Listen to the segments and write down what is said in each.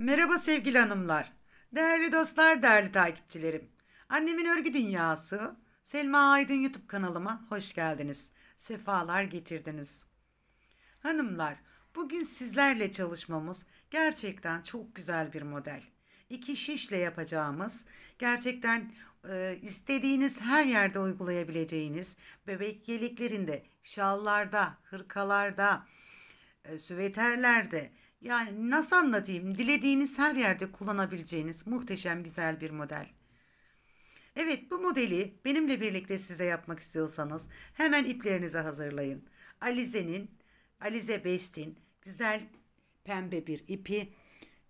Merhaba sevgili hanımlar. Değerli dostlar, değerli takipçilerim. Annemin Örgü Dünyası, Selma Aydın YouTube kanalıma hoş geldiniz. Sefalar getirdiniz. Hanımlar, bugün sizlerle çalışmamız gerçekten çok güzel bir model. İki şişle yapacağımız, gerçekten e, istediğiniz her yerde uygulayabileceğiniz, bebek yeliklerinde, şallarda, hırkalarda, e, süveterlerde, yani nasıl anlatayım? Dilediğiniz her yerde kullanabileceğiniz muhteşem güzel bir model. Evet bu modeli benimle birlikte size yapmak istiyorsanız hemen iplerinizi hazırlayın. Alize'nin, Alize Best'in güzel pembe bir ipi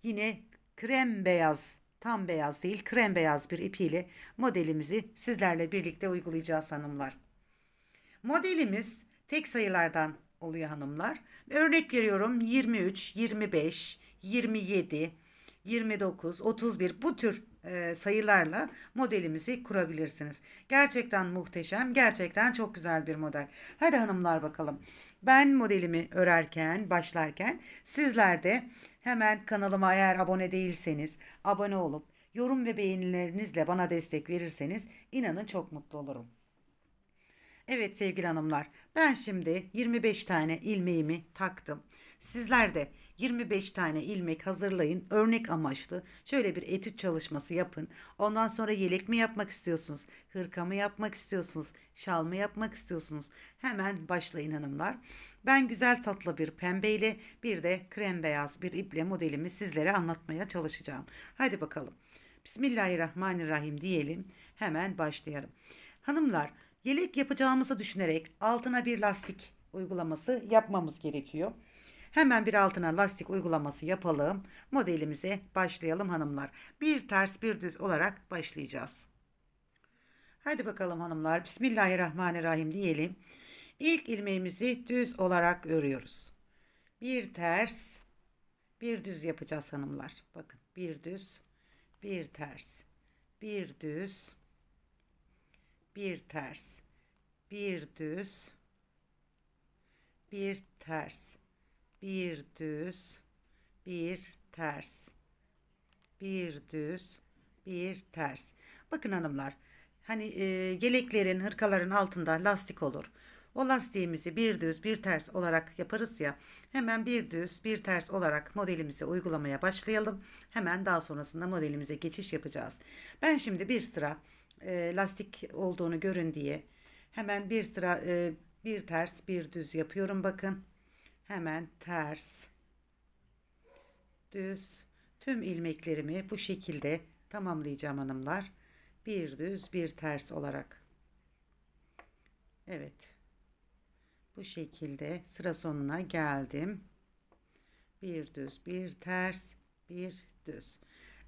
yine krem beyaz tam beyaz değil krem beyaz bir ipiyle modelimizi sizlerle birlikte uygulayacağız hanımlar. Modelimiz tek sayılardan oluyor hanımlar. Örnek veriyorum 23, 25, 27, 29, 31 bu tür e, sayılarla modelimizi kurabilirsiniz. Gerçekten muhteşem, gerçekten çok güzel bir model. Hadi hanımlar bakalım. Ben modelimi örerken, başlarken sizler de hemen kanalıma eğer abone değilseniz abone olup yorum ve beğenilerinizle bana destek verirseniz inanın çok mutlu olurum. Evet sevgili hanımlar ben şimdi 25 tane ilmeğimi taktım. Sizler de 25 tane ilmek hazırlayın. Örnek amaçlı şöyle bir etüt çalışması yapın. Ondan sonra yelek mi yapmak istiyorsunuz? Hırka mı yapmak istiyorsunuz? Şal mı yapmak istiyorsunuz? Hemen başlayın hanımlar. Ben güzel tatlı bir pembe ile bir de krem beyaz bir iple modelimi sizlere anlatmaya çalışacağım. Hadi bakalım. Bismillahirrahmanirrahim diyelim. Hemen başlayalım. Hanımlar Yelek yapacağımızı düşünerek altına bir lastik uygulaması yapmamız gerekiyor. Hemen bir altına lastik uygulaması yapalım. Modelimize başlayalım hanımlar. Bir ters bir düz olarak başlayacağız. Hadi bakalım hanımlar. Bismillahirrahmanirrahim diyelim. İlk ilmeğimizi düz olarak örüyoruz. Bir ters bir düz yapacağız hanımlar. Bakın bir düz bir ters bir düz bir ters, bir düz, bir ters, bir düz, bir ters, bir düz, bir ters. Bakın hanımlar, hani e, geleklerin, hırkaların altında lastik olur. O lastiğimizi bir düz bir ters olarak yaparız ya hemen bir düz bir ters olarak modelimizi uygulamaya başlayalım. Hemen daha sonrasında modelimize geçiş yapacağız. Ben şimdi bir sıra e, lastik olduğunu görün diye. Hemen bir sıra e, bir ters bir düz yapıyorum bakın. Hemen ters düz tüm ilmeklerimi bu şekilde tamamlayacağım hanımlar. Bir düz bir ters olarak. Evet. Bu şekilde sıra sonuna geldim. Bir düz bir ters bir düz.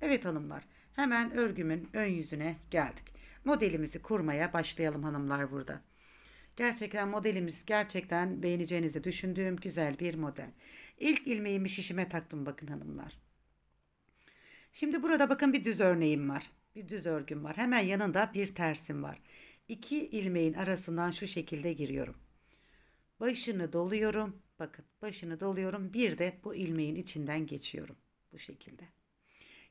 Evet hanımlar Hemen örgümün ön yüzüne geldik. Modelimizi kurmaya başlayalım hanımlar burada. Gerçekten modelimiz gerçekten beğeneceğinizi düşündüğüm güzel bir model. İlk ilmeğimi şişime taktım bakın hanımlar. Şimdi burada bakın bir düz örneğim var. Bir düz örgüm var. Hemen yanında bir tersim var. İki ilmeğin arasından şu şekilde giriyorum. Başını doluyorum. Bakın başını doluyorum. Bir de bu ilmeğin içinden geçiyorum. Bu şekilde.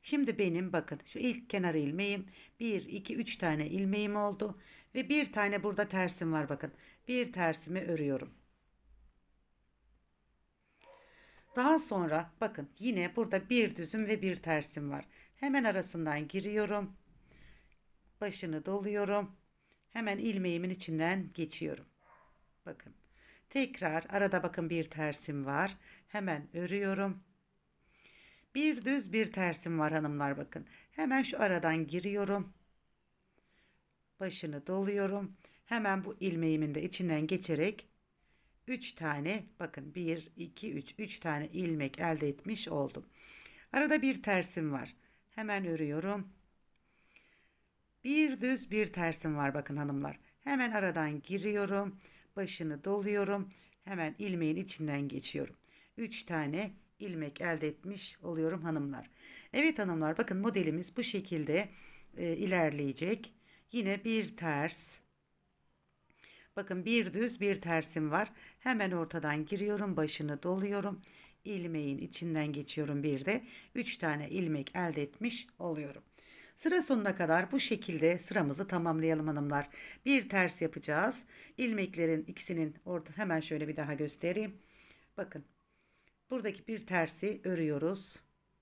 Şimdi benim bakın şu ilk kenar ilmeğim 1 2 3 tane ilmeğim oldu ve bir tane burada tersim var bakın. Bir tersimi örüyorum. Daha sonra bakın yine burada bir düzüm ve bir tersim var. Hemen arasından giriyorum. Başını doluyorum. Hemen ilmeğimin içinden geçiyorum. Bakın. Tekrar arada bakın bir tersim var. Hemen örüyorum. Bir düz bir tersim var hanımlar bakın. Hemen şu aradan giriyorum. Başını doluyorum. Hemen bu ilmeğimin de içinden geçerek 3 tane bakın 1 2 3 3 tane ilmek elde etmiş oldum. Arada bir tersim var. Hemen örüyorum. Bir düz bir tersim var bakın hanımlar. Hemen aradan giriyorum. Başını doluyorum. Hemen ilmeğin içinden geçiyorum. 3 tane ilmek elde etmiş oluyorum hanımlar. Evet hanımlar bakın modelimiz bu şekilde e, ilerleyecek. Yine bir ters. Bakın bir düz bir tersim var. Hemen ortadan giriyorum. Başını doluyorum. ilmeğin içinden geçiyorum bir de. 3 tane ilmek elde etmiş oluyorum. Sıra sonuna kadar bu şekilde sıramızı tamamlayalım hanımlar. Bir ters yapacağız. İlmeklerin ikisinin orta hemen şöyle bir daha göstereyim. Bakın Buradaki bir tersi örüyoruz.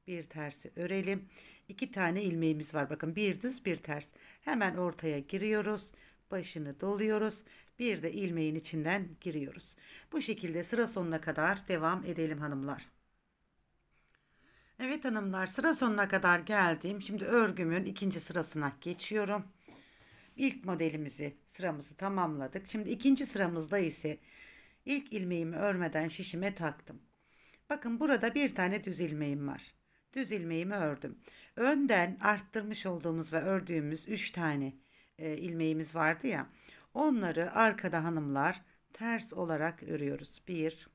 Bir tersi örelim. İki tane ilmeğimiz var. Bakın bir düz bir ters. Hemen ortaya giriyoruz. Başını doluyoruz. Bir de ilmeğin içinden giriyoruz. Bu şekilde sıra sonuna kadar devam edelim hanımlar. Evet hanımlar sıra sonuna kadar geldim. Şimdi örgümün ikinci sırasına geçiyorum. İlk modelimizi sıramızı tamamladık. Şimdi ikinci sıramızda ise ilk ilmeğimi örmeden şişime taktım. Bakın burada bir tane düz ilmeğim var. Düz ilmeğimi ördüm. Önden arttırmış olduğumuz ve ördüğümüz 3 tane e, ilmeğimiz vardı ya. Onları arkada hanımlar ters olarak örüyoruz. 1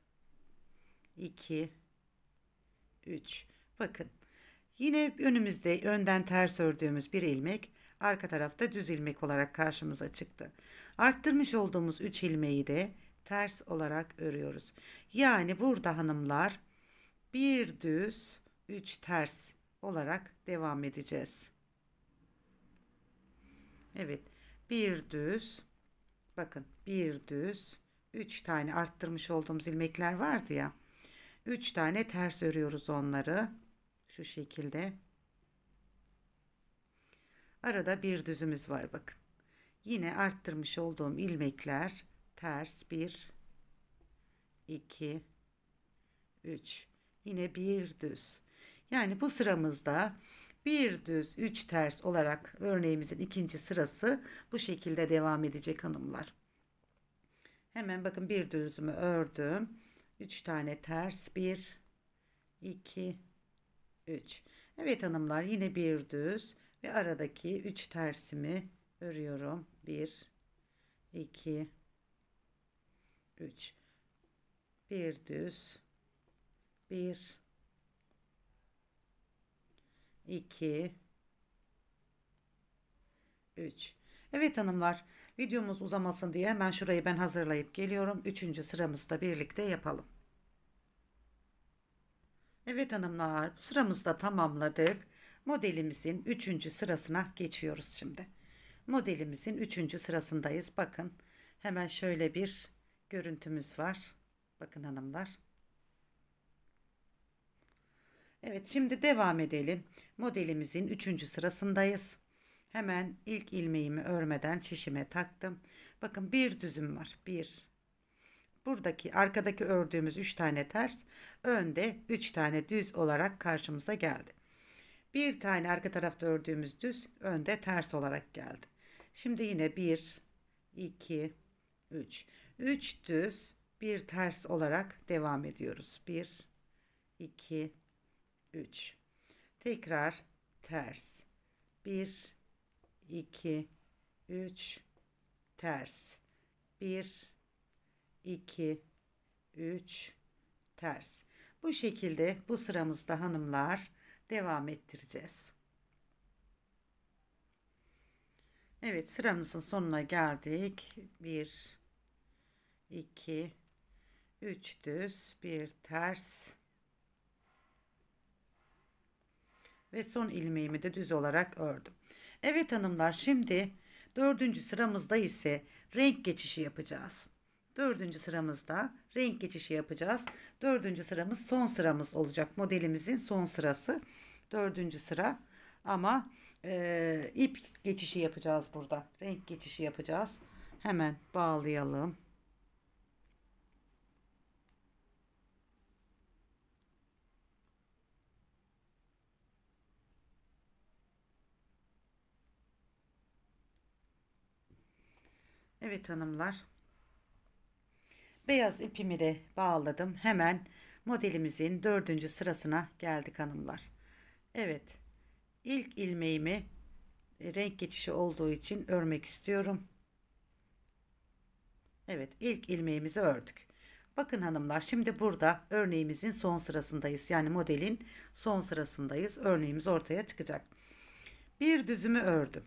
2 3 Bakın yine önümüzde önden ters ördüğümüz bir ilmek arka tarafta düz ilmek olarak karşımıza çıktı. Arttırmış olduğumuz 3 ilmeği de ters olarak örüyoruz. Yani burada hanımlar bir düz 3 ters olarak devam edeceğiz. Evet bir düz bakın bir düz 3 tane arttırmış olduğumuz ilmekler vardı ya 3 tane ters örüyoruz onları şu şekilde arada bir düzümüz var bakın yine arttırmış olduğum ilmekler ters 1 2 3 yine bir düz. Yani bu sıramızda bir düz üç ters olarak örneğimizin ikinci sırası bu şekilde devam edecek hanımlar. Hemen bakın bir düzümü ördüm. Üç tane ters Bir, iki, üç. Evet hanımlar yine bir düz ve aradaki üç tersimi örüyorum Bir, iki, üç. bir düz 1 2 3 Evet hanımlar videomuz uzamasın diye hemen şurayı ben hazırlayıp geliyorum. Üçüncü sıramızda birlikte yapalım. Evet hanımlar sıramızda tamamladık. Modelimizin üçüncü sırasına geçiyoruz şimdi. Modelimizin üçüncü sırasındayız. Bakın hemen şöyle bir görüntümüz var. Bakın hanımlar. Evet şimdi devam edelim. Modelimizin 3. sırasındayız. Hemen ilk ilmeğimi örmeden şişime taktım. Bakın bir düzüm var. Bir. Buradaki arkadaki ördüğümüz 3 tane ters, önde 3 tane düz olarak karşımıza geldi. Bir tane arka tarafta ördüğümüz düz, önde ters olarak geldi. Şimdi yine 1 2 3. 3 düz, bir ters olarak devam ediyoruz. 1 2 3. Tekrar ters. 1 2 3 ters. 1 2 3 ters. Bu şekilde bu sıramızda hanımlar devam ettireceğiz. Evet sıramızın sonuna geldik. 1 2 3 düz, 1 ters. ve son ilmeğimi de düz olarak ördüm. Evet hanımlar şimdi dördüncü sıramızda ise renk geçişi yapacağız. Dördüncü sıramızda renk geçişi yapacağız. Dördüncü sıramız son sıramız olacak. Modelimizin son sırası. Dördüncü sıra ama e, ip geçişi yapacağız burada. Renk geçişi yapacağız. Hemen bağlayalım. Evet hanımlar. Beyaz ipimi de bağladım. Hemen modelimizin dördüncü sırasına geldik hanımlar. Evet. İlk ilmeğimi renk geçişi olduğu için örmek istiyorum. Evet ilk ilmeğimizi ördük. Bakın hanımlar şimdi burada örneğimizin son sırasındayız. Yani modelin son sırasındayız. Örneğimiz ortaya çıkacak. Bir düzümü ördüm.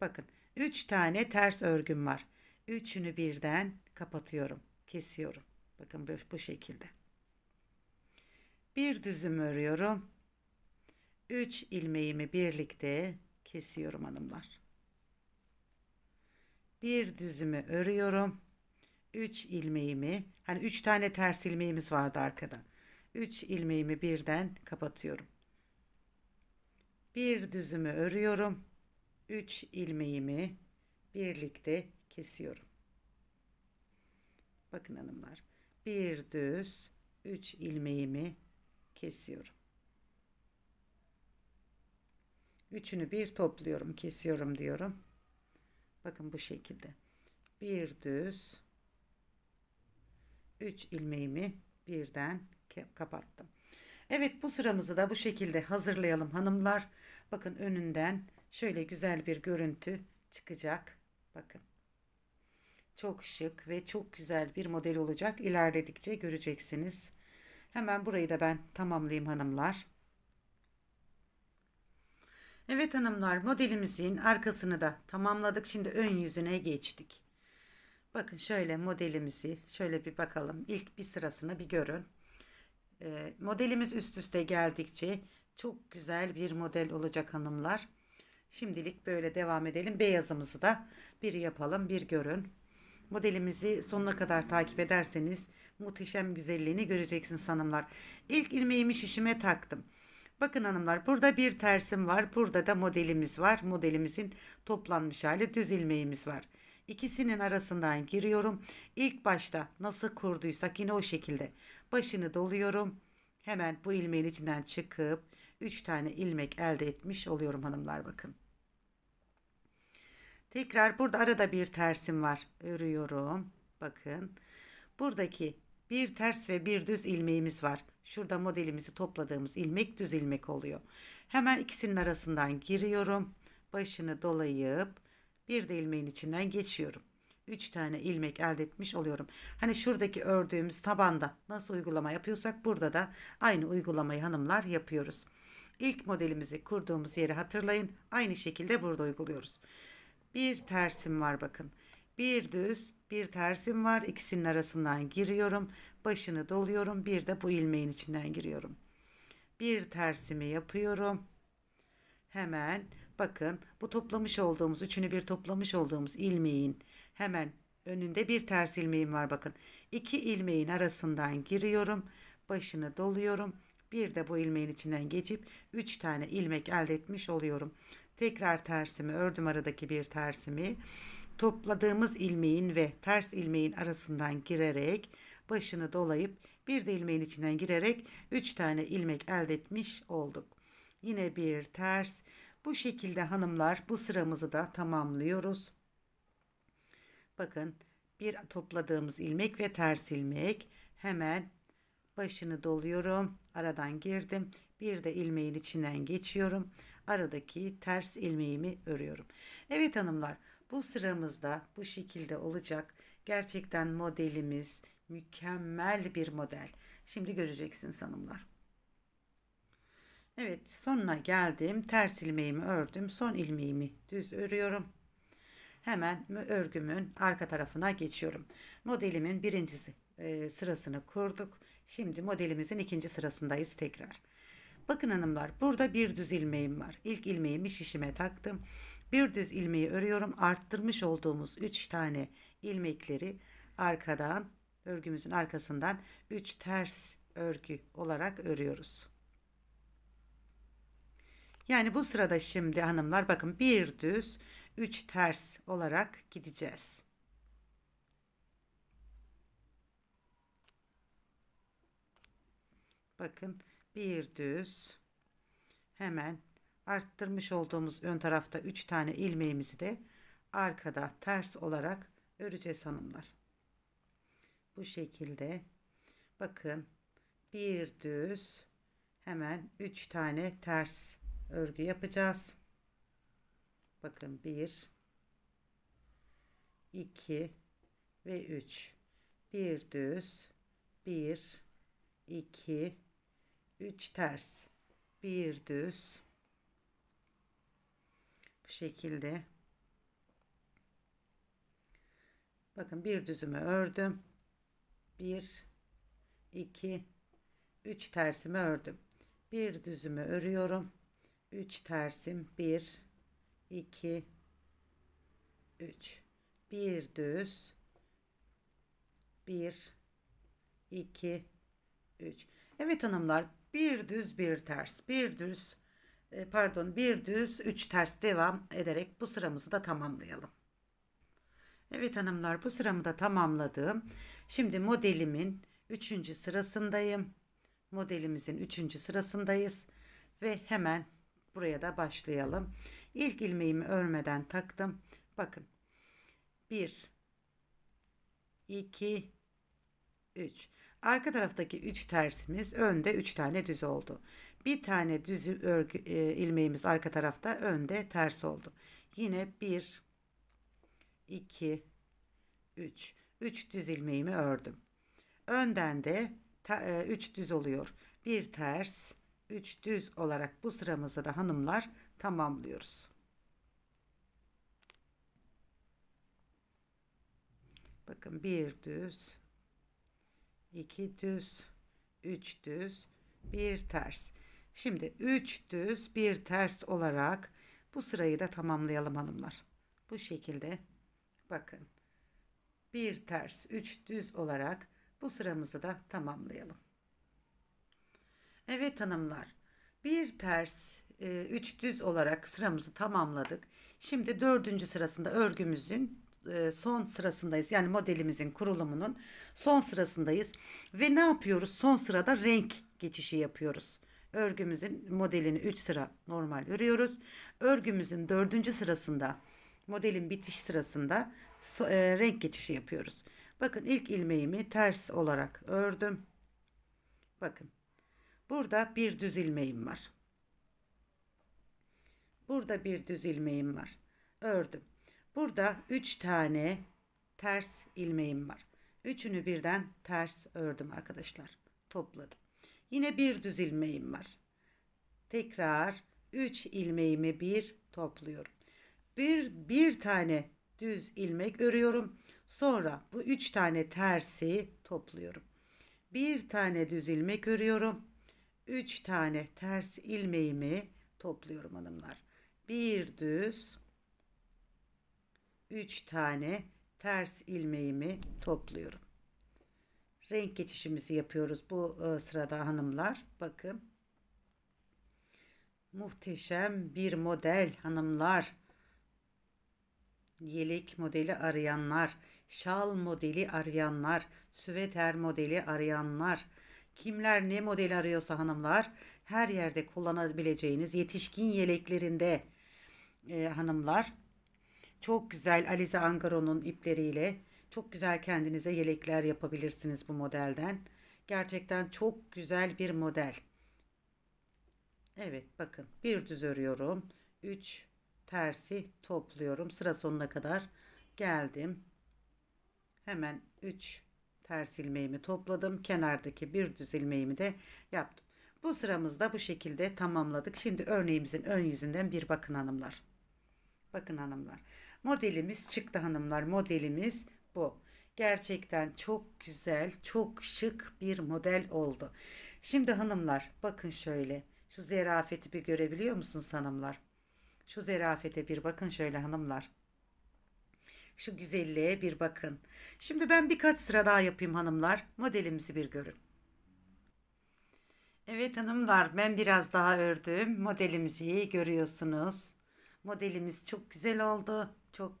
Bakın 3 tane ters örgüm var. Üçünü birden kapatıyorum. Kesiyorum. Bakın bu şekilde. Bir düzüm örüyorum. 3 ilmeğimi birlikte kesiyorum hanımlar. Bir düzümü örüyorum. 3 ilmeğimi hani 3 tane ters ilmeğimiz vardı arkada. 3 ilmeğimi birden kapatıyorum. Bir düzümü örüyorum. 3 ilmeğimi birlikte kesiyorum. Bakın hanımlar. Bir düz 3 ilmeğimi kesiyorum. Üçünü bir topluyorum, kesiyorum diyorum. Bakın bu şekilde. Bir düz 3 ilmeğimi birden kapattım. Evet bu sıramızı da bu şekilde hazırlayalım hanımlar. Bakın önünden şöyle güzel bir görüntü çıkacak. Bakın. Çok şık ve çok güzel bir model olacak. İlerledikçe göreceksiniz. Hemen burayı da ben tamamlayayım hanımlar. Evet hanımlar modelimizin arkasını da tamamladık. Şimdi ön yüzüne geçtik. Bakın şöyle modelimizi şöyle bir bakalım. İlk bir sırasını bir görün. E, modelimiz üst üste geldikçe çok güzel bir model olacak hanımlar. Şimdilik böyle devam edelim. Beyazımızı da bir yapalım bir görün. Modelimizi sonuna kadar takip ederseniz muhteşem güzelliğini göreceksiniz hanımlar. İlk ilmeğimi şişime taktım. Bakın hanımlar burada bir tersim var. Burada da modelimiz var. Modelimizin toplanmış hali düz ilmeğimiz var. İkisinin arasından giriyorum. İlk başta nasıl kurduysak yine o şekilde. Başını doluyorum. Hemen bu ilmeğin içinden çıkıp 3 tane ilmek elde etmiş oluyorum hanımlar bakın. Tekrar burada arada bir tersim var. Örüyorum. Bakın. Buradaki bir ters ve bir düz ilmeğimiz var. Şurada modelimizi topladığımız ilmek düz ilmek oluyor. Hemen ikisinin arasından giriyorum. Başını dolayıp bir de ilmeğin içinden geçiyorum. 3 tane ilmek elde etmiş oluyorum. Hani şuradaki ördüğümüz tabanda nasıl uygulama yapıyorsak burada da aynı uygulamayı hanımlar yapıyoruz. İlk modelimizi kurduğumuz yeri hatırlayın. Aynı şekilde burada uyguluyoruz bir tersim var bakın. Bir düz bir tersim var. İkisinin arasından giriyorum. Başını doluyorum. Bir de bu ilmeğin içinden giriyorum. Bir tersimi yapıyorum. Hemen bakın bu toplamış olduğumuz üçünü bir toplamış olduğumuz ilmeğin hemen önünde bir ters ilmeğim var bakın. İki ilmeğin arasından giriyorum. Başını doluyorum. Bir de bu ilmeğin içinden geçip 3 tane ilmek elde etmiş oluyorum. Tekrar tersimi ördüm aradaki bir tersimi. Topladığımız ilmeğin ve ters ilmeğin arasından girerek başını dolayıp bir de ilmeğin içinden girerek 3 tane ilmek elde etmiş olduk. Yine bir ters. Bu şekilde hanımlar bu sıramızı da tamamlıyoruz. Bakın bir topladığımız ilmek ve ters ilmek hemen başını doluyorum aradan girdim bir de ilmeğin içinden geçiyorum. Aradaki ters ilmeğimi örüyorum. Evet hanımlar bu sıramızda bu şekilde olacak. Gerçekten modelimiz mükemmel bir model. Şimdi göreceksiniz hanımlar. Evet sonuna geldim. Ters ilmeğimi ördüm. Son ilmeğimi düz örüyorum. Hemen örgümün arka tarafına geçiyorum. Modelimin birincisi e, sırasını kurduk. Şimdi modelimizin ikinci sırasındayız tekrar. Bakın hanımlar burada bir düz ilmeğim var. İlk ilmeğimi şişime taktım. Bir düz ilmeği örüyorum. Arttırmış olduğumuz 3 tane ilmekleri arkadan örgümüzün arkasından 3 ters örgü olarak örüyoruz. Yani bu sırada şimdi hanımlar bakın bir düz 3 ters olarak gideceğiz. Bakın bir düz hemen arttırmış olduğumuz ön tarafta 3 tane ilmeğimizi de arkada ters olarak öreceğiz hanımlar. Bu şekilde bakın bir düz hemen 3 tane ters örgü yapacağız. Bakın 1 2 ve 3 bir düz 1 2 3 ters 1 düz bu şekilde bakın bir düzümü ördüm 1 2 3 tersimi ördüm bir düzümü örüyorum 3 tersim 1 2 3 1 düz 1 2 3 Evet hanımlar bir düz bir ters bir düz e, pardon bir düz üç ters devam ederek bu sıramızı da tamamlayalım. Evet hanımlar bu sıramı da tamamladım. Şimdi modelimin üçüncü sırasındayım. Modelimizin üçüncü sırasındayız. Ve hemen buraya da başlayalım. İlk ilmeğimi örmeden taktım. Bakın 1 2 3 Arka taraftaki 3 tersimiz önde 3 tane düz oldu. Bir tane düz örgü, e, ilmeğimiz arka tarafta önde ters oldu. Yine 1, 2, 3. 3 düz ilmeğimi ördüm. Önden de 3 e, düz oluyor. 1 ters, 3 düz olarak bu sıramızı da hanımlar tamamlıyoruz. Bakın bir düz, 2 düz, 3 düz, 1 ters. Şimdi 3 düz, 1 ters olarak bu sırayı da tamamlayalım hanımlar. Bu şekilde bakın. 1 ters, 3 düz olarak bu sıramızı da tamamlayalım. Evet hanımlar. 1 ters, 3 e, düz olarak sıramızı tamamladık. Şimdi 4. sırasında örgümüzün e, son sırasındayız. Yani modelimizin kurulumunun son sırasındayız. Ve ne yapıyoruz? Son sırada renk geçişi yapıyoruz. Örgümüzün modelini 3 sıra normal örüyoruz. Örgümüzün 4. sırasında modelin bitiş sırasında e, renk geçişi yapıyoruz. Bakın ilk ilmeğimi ters olarak ördüm. Bakın. Burada bir düz ilmeğim var. Burada bir düz ilmeğim var. Ördüm. Burada 3 tane ters ilmeğim var. Üçünü birden ters ördüm arkadaşlar. Topladım. Yine bir düz ilmeğim var. Tekrar 3 ilmeğimi bir topluyorum. Bir, bir tane düz ilmek örüyorum. Sonra bu 3 tane tersi topluyorum. Bir tane düz ilmek örüyorum. 3 tane ters ilmeğimi topluyorum hanımlar. Bir düz 3 tane ters ilmeğimi topluyorum. Renk geçişimizi yapıyoruz bu e, sırada hanımlar. Bakın. Muhteşem bir model hanımlar. Yelek modeli arayanlar, şal modeli arayanlar, süveter modeli arayanlar, kimler ne model arıyorsa hanımlar her yerde kullanabileceğiniz yetişkin yeleklerinde e, hanımlar çok güzel Alize Angaro'nun ipleriyle çok güzel kendinize yelekler yapabilirsiniz bu modelden. Gerçekten çok güzel bir model. Evet bakın bir düz örüyorum. 3 tersi topluyorum. Sıra sonuna kadar geldim. Hemen 3 ters ilmeğimi topladım. Kenardaki bir düz ilmeğimi de yaptım. Bu sıramızda bu şekilde tamamladık. Şimdi örneğimizin ön yüzünden bir bakın hanımlar. Bakın hanımlar. Modelimiz çıktı hanımlar. Modelimiz bu. Gerçekten çok güzel, çok şık bir model oldu. Şimdi hanımlar bakın şöyle. Şu zerafeti bir görebiliyor musunuz hanımlar? Şu zerafete bir bakın şöyle hanımlar. Şu güzelliğe bir bakın. Şimdi ben birkaç sıra daha yapayım hanımlar. Modelimizi bir görün. Evet hanımlar ben biraz daha ördüm. Modelimizi görüyorsunuz. Modelimiz çok güzel oldu. Çok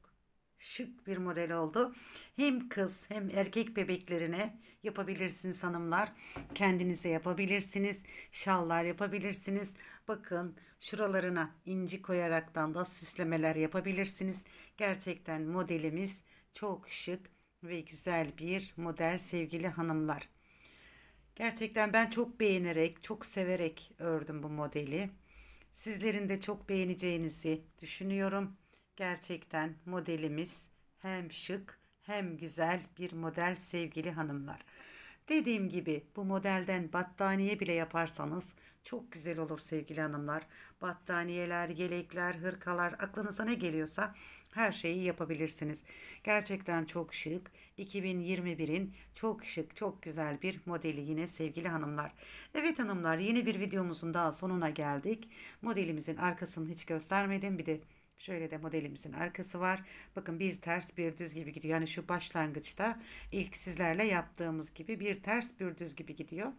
şık bir model oldu. Hem kız hem erkek bebeklerine yapabilirsiniz hanımlar. Kendinize yapabilirsiniz. Şallar yapabilirsiniz. Bakın şuralarına inci koyaraktan da süslemeler yapabilirsiniz. Gerçekten modelimiz çok şık ve güzel bir model sevgili hanımlar. Gerçekten ben çok beğenerek, çok severek ördüm bu modeli. Sizlerin de çok beğeneceğinizi düşünüyorum. Gerçekten modelimiz hem şık hem güzel bir model sevgili hanımlar. Dediğim gibi bu modelden battaniye bile yaparsanız çok güzel olur sevgili hanımlar. Battaniyeler, yelekler, hırkalar aklınıza ne geliyorsa her şeyi yapabilirsiniz. Gerçekten çok şık, 2021'in çok şık, çok güzel bir modeli yine sevgili hanımlar. Evet hanımlar yeni bir videomuzun daha sonuna geldik. Modelimizin arkasını hiç göstermedim. Bir de Şöyle de modelimizin arkası var. Bakın bir ters bir düz gibi gidiyor. Yani şu başlangıçta ilk sizlerle yaptığımız gibi bir ters bir düz gibi gidiyor.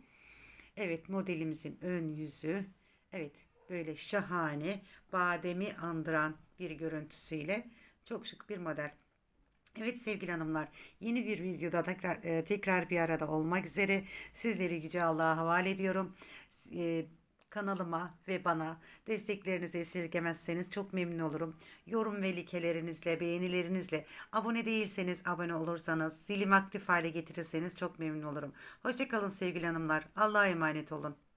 Evet modelimizin ön yüzü. Evet böyle şahane bademi andıran bir görüntüsüyle çok şık bir model. Evet sevgili hanımlar yeni bir videoda tekrar, e, tekrar bir arada olmak üzere sizleri Yüce Allah'a havale ediyorum. E, kanalıma ve bana desteklerinizi esirgemezseniz çok memnun olurum. Yorum ve likelerinizle, beğenilerinizle, abone değilseniz abone olursanız, zilim aktif hale getirirseniz çok memnun olurum. Hoşçakalın sevgili hanımlar. Allah'a emanet olun.